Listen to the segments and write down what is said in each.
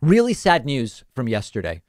Really sad news from yesterday.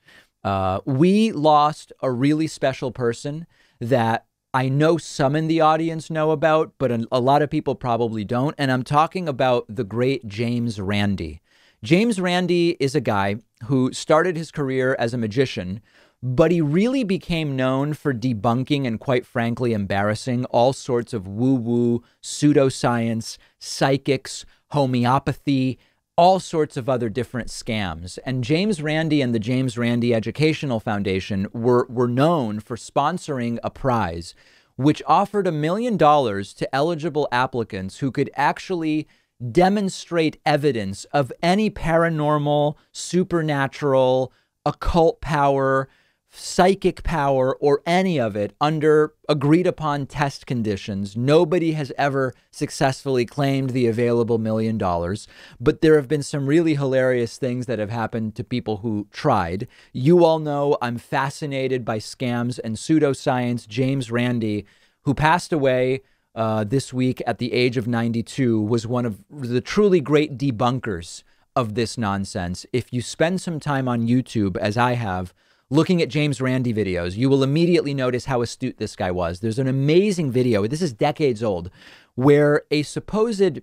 Uh, we lost a really special person that I know some in the audience know about, but a lot of people probably don't. And I'm talking about the great James Randi. James Randi is a guy who started his career as a magician, but he really became known for debunking and, quite frankly, embarrassing all sorts of woo woo, pseudoscience, psychics, homeopathy, all sorts of other different scams. And James Randi and the James Randi Educational Foundation were, were known for sponsoring a prize which offered a million dollars to eligible applicants who could actually demonstrate evidence of any paranormal, supernatural, occult power, psychic power or any of it under agreed upon test conditions. Nobody has ever successfully claimed the available million dollars, but there have been some really hilarious things that have happened to people who tried. You all know I'm fascinated by scams and pseudoscience. James Randi, who passed away. Uh, this week at the age of 92 was one of the truly great debunkers of this nonsense. If you spend some time on YouTube, as I have, looking at James Randi videos, you will immediately notice how astute this guy was. There's an amazing video, this is decades old, where a supposed,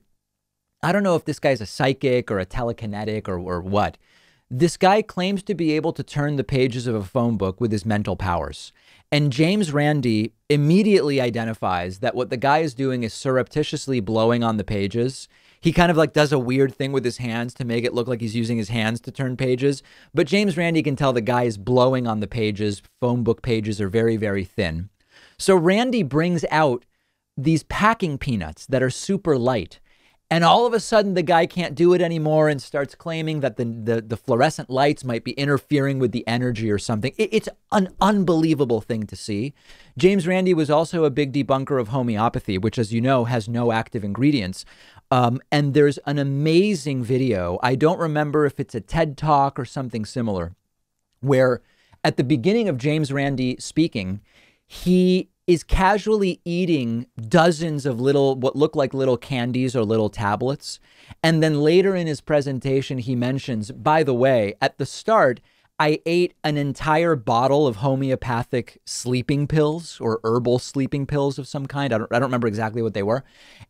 I don't know if this guy's a psychic or a telekinetic or, or what, this guy claims to be able to turn the pages of a phone book with his mental powers. And James Randi immediately identifies that what the guy is doing is surreptitiously blowing on the pages he kind of like does a weird thing with his hands to make it look like he's using his hands to turn pages. But James Randi can tell the guy is blowing on the pages. Phone book pages are very, very thin. So Randy brings out these packing peanuts that are super light and all of a sudden the guy can't do it anymore and starts claiming that the the, the fluorescent lights might be interfering with the energy or something. It, it's an unbelievable thing to see. James Randi was also a big debunker of homeopathy, which, as you know, has no active ingredients. Um, and there's an amazing video. I don't remember if it's a TED talk or something similar, where at the beginning of James Randi speaking, he is casually eating dozens of little, what look like little candies or little tablets. And then later in his presentation, he mentions, by the way, at the start, I ate an entire bottle of homeopathic sleeping pills or herbal sleeping pills of some kind. I don't, I don't remember exactly what they were.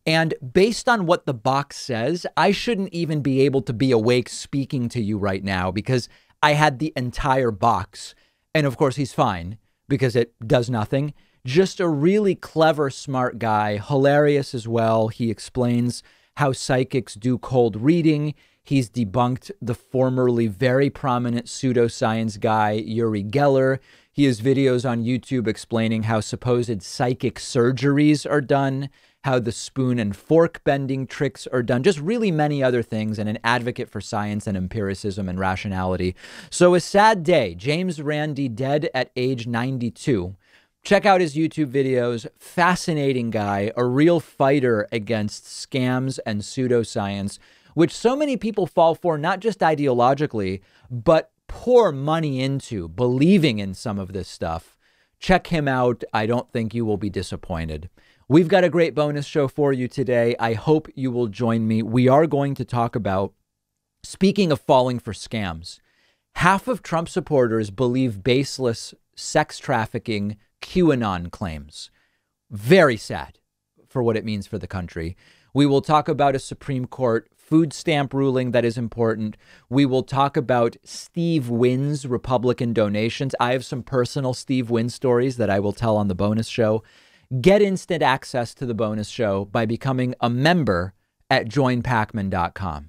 And based on what the box says, I shouldn't even be able to be awake speaking to you right now because I had the entire box. And of course, he's fine because it does nothing. Just a really clever, smart guy, hilarious as well. He explains how psychics do cold reading. He's debunked the formerly very prominent pseudoscience guy, Yuri Geller. He has videos on YouTube explaining how supposed psychic surgeries are done, how the spoon and fork bending tricks are done, just really many other things, and an advocate for science and empiricism and rationality. So, a sad day. James Randi dead at age 92. Check out his YouTube videos. Fascinating guy, a real fighter against scams and pseudoscience, which so many people fall for, not just ideologically, but pour money into believing in some of this stuff. Check him out. I don't think you will be disappointed. We've got a great bonus show for you today. I hope you will join me. We are going to talk about, speaking of falling for scams, half of Trump supporters believe baseless sex trafficking QAnon claims. Very sad for what it means for the country. We will talk about a Supreme Court food stamp ruling that is important. We will talk about Steve Wynn's Republican donations. I have some personal Steve Wynn stories that I will tell on the bonus show. Get instant access to the bonus show by becoming a member at joinpacman.com.